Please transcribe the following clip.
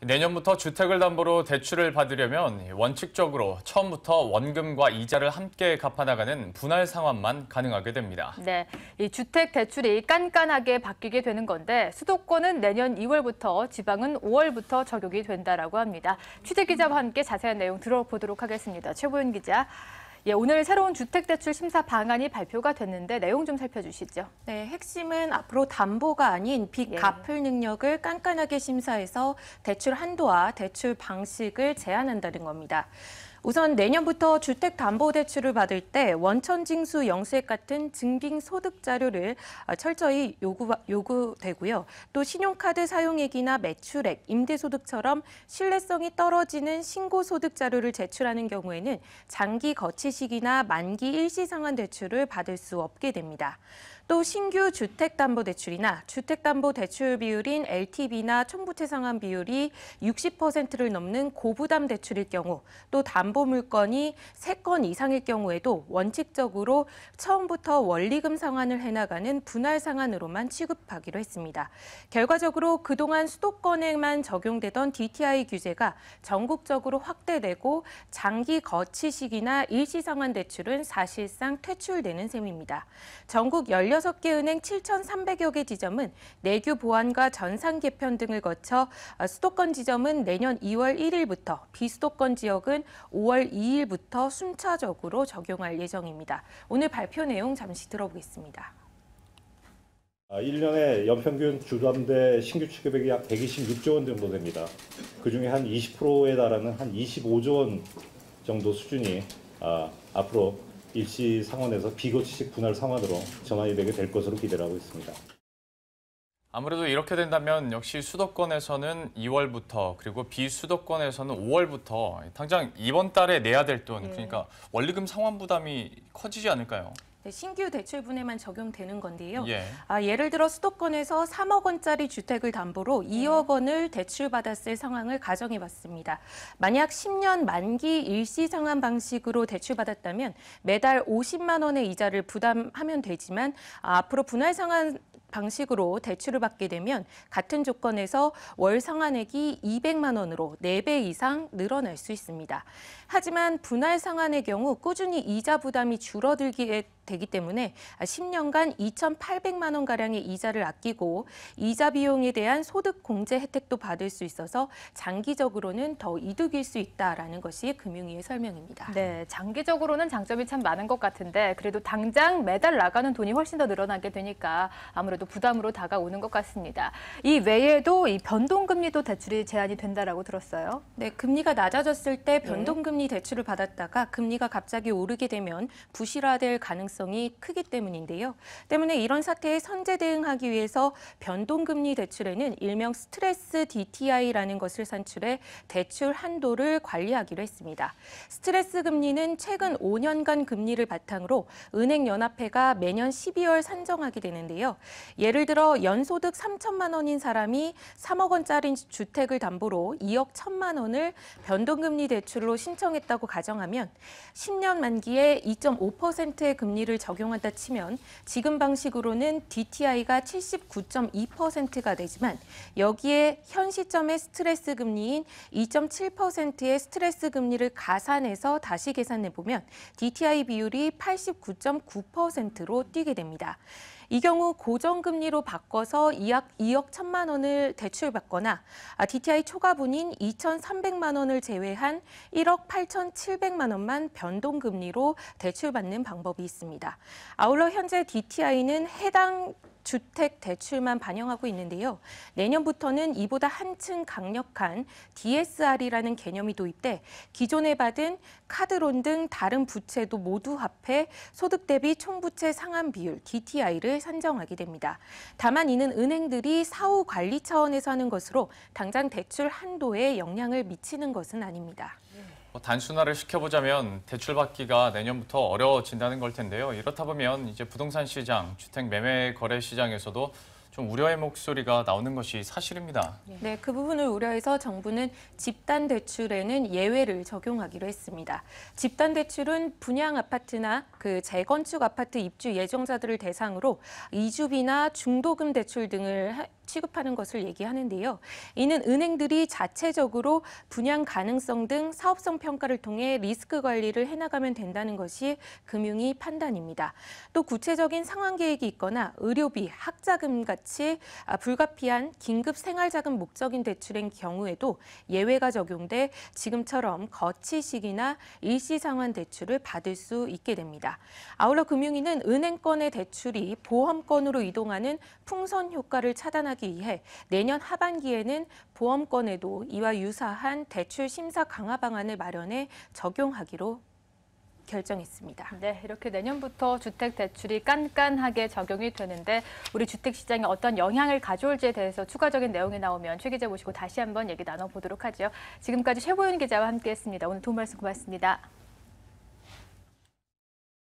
내년부터 주택을 담보로 대출을 받으려면 원칙적으로 처음부터 원금과 이자를 함께 갚아나가는 분할 상환만 가능하게 됩니다. 네, 이 주택 대출이 깐깐하게 바뀌게 되는 건데 수도권은 내년 2월부터 지방은 5월부터 적용이 된다고 합니다. 취재 기자와 함께 자세한 내용 들어보도록 하겠습니다. 최보윤 기자. 예, 오늘 새로운 주택대출 심사 방안이 발표가 됐는데 내용 좀 살펴주시죠. 네, 핵심은 앞으로 담보가 아닌 빚 예. 갚을 능력을 깐깐하게 심사해서 대출 한도와 대출 방식을 제한한다는 겁니다. 우선 내년부터 주택담보대출을 받을 때 원천징수 영수액 같은 증빙 소득 자료를 아, 철저히 요구, 요구되고요. 또 신용카드 사용액이나 매출액, 임대소득처럼 신뢰성이 떨어지는 신고소득 자료를 제출하는 경우에는 장기 거치 가치 시기나 만기 일시상환 대출을 받을 수 없게 됩니다. 또 신규 주택담보대출이나 주택담보대출 비율인 LTV나 청부채상환 비율이 60%를 넘는 고부담 대출일 경우 또 담보 물건이 3건 이상일 경우에도 원칙적으로 처음부터 원리금 상환을 해나가는 분할 상환으로만 취급하기로 했습니다. 결과적으로 그동안 수도권에만 적용되던 DTI 규제가 전국적으로 확대되고 장기 거치식이나 일시상환 대출은 사실상 퇴출되는 셈입니다. 전국 연령 16개 은행 7,300여 개 지점은 내규 보완과 전상 개편 등을 거쳐 어, 수도권 지점은 내년 2월 1일부터 비수도권 지역은 5월 2일부터 순차적으로 적용할 예정입니다. 오늘 발표 내용 잠시 들어보겠습니다. 1년에 아, 연평균 주담대 신규 취급액이 약 126조 원 정도 됩니다. 그중에 한 20%에 달하는 한 25조 원 정도 수준이 아, 앞으로 일시 상황에서 비거치식 분할 상황으로 전환이 되게 될 것으로 기대를 하고 있습니다. 아무래도 이렇게 된다면 역시 수도권에서는 2월부터 그리고 비수도권에서는 5월부터 당장 이번 달에 내야 될 돈, 네. 그러니까 원리금 상환 부담이 커지지 않을까요? 네, 신규 대출분에만 적용되는 건데요. 예. 아, 예를 들어 수도권에서 3억 원짜리 주택을 담보로 2억 원을 대출받았을 상황을 가정해 봤습니다. 만약 10년 만기 일시 상환 방식으로 대출받았다면 매달 50만 원의 이자를 부담하면 되지만 아, 앞으로 분할 상환 방식으로 대출을 받게 되면 같은 조건에서 월 상환액이 200만 원으로 4배 이상 늘어날 수 있습니다. 하지만 분할 상환의 경우 꾸준히 이자 부담이 줄어들기에 되기 때문에 10년간 아, 2,800만 원 가량의 이자를 아끼고 이자 비용에 대한 소득 공제 혜택도 받을 수 있어서 장기적으로는 더 이득일 수 있다라는 것이 금융위의 설명입니다. 네, 장기적으로는 장점이 참 많은 것 같은데 그래도 당장 매달 나가는 돈이 훨씬 더 늘어나게 되니까 아무래도 부담으로 다가오는 것 같습니다. 이 외에도 이 변동금리도 대출이 제한이 된다라고 들었어요. 네, 금리가 낮아졌을 때 네. 변동금리 대출을 받았다가 금리가 갑자기 오르게 되면 부실화될 가능성이 가능성이 크기 때문인데요. 때문에 이런 사태에 선제 대응하기 위해서 변동금리 대출에는 일명 스트레스 DTI라는 것을 산출해 대출 한도를 관리하기로 했습니다. 스트레스 금리는 최근 5년간 금리를 바탕으로 은행연합회가 매년 12월 산정하게 되는데요. 예를 들어 연소득 3천만 원인 사람이 3억 원짜리 주택을 담보로 2억 1천만 원을 변동금리 대출로 신청했다고 가정하면 10년 만기에 2.5%의 금리를 d t i 적용한다 치면 지금 방식으로는 DTI가 79.2%가 되지만 여기에 현 시점의 스트레스 금리인 2.7%의 스트레스 금리를 가산해서 다시 계산해 보면 DTI 비율이 89.9%로 뛰게 됩니다. 이 경우 고정금리로 바꿔서 2억, 2억 1천만 원을 대출받거나 아, DTI 초과분인 2,300만 원을 제외한 1억 8,700만 원만 변동금리로 대출받는 방법이 있습니다. 아울러 현재 DTI는 해당 주택 대출만 반영하고 있는데요. 내년부터는 이보다 한층 강력한 DSR이라는 개념이 도입돼 기존에 받은 카드론 등 다른 부채도 모두 합해 소득 대비 총부채 상한 비율 DTI를 수 산정하게 됩니다. 다만 이는 은행들이 사후 관리 차원에서 하는 것으로 당장 대출 한도에 영향을 미치는 것은 아닙니다. 뭐 단순화를 시켜보자면 대출받기가 내년부터 어려워진다는 걸 텐데요. 이렇다 보면 이제 부동산 시장, 주택 매매 거래 시장에서도 좀 우려의 목소리가 나오는 것이 사실입니다. 네. 네, 그 부분을 우려해서 정부는 집단 대출에는 예외를 적용하기로 했습니다. 집단 대출은 분양 아파트나 그 재건축 아파트 입주 예정자들을 대상으로 이주비나 중도금 대출 등을 취급하는 것을 얘기하는데요. 이는 은행들이 자체적으로 분양 가능성 등 사업성 평가를 통해 리스크 관리를 해나가면 된다는 것이 금융위 판단입니다. 또 구체적인 상황 계획이 있거나 의료비, 학자금 같이 아, 불가피한 긴급 생활자금 목적인 대출인 경우에도 예외가 적용돼 지금처럼 거치식이나 일시상환 대출을 받을 수 있게 됩니다. 아울러 금융위는 은행권의 대출이 보험권으로 이동하는 풍선 효과를 차단하기 하기 위해 내년 하반기에는 보험권에도 이와 유사한 대출 심사 강화 방안을 마련해 적용하기로 결정했습니다. 네, 이렇게 내년부터 주택 대출이 깐깐하게 적용이 되는데 우리 주택 시장에 어떤 영향을 가져올지에 대해서 추가적인 내용이 나오면 최 기자 모시고 다시 한번 얘기 나눠보도록 하죠. 지금까지 최보윤 기자와 함께했습니다. 오늘 도움 말씀 고맙습니다.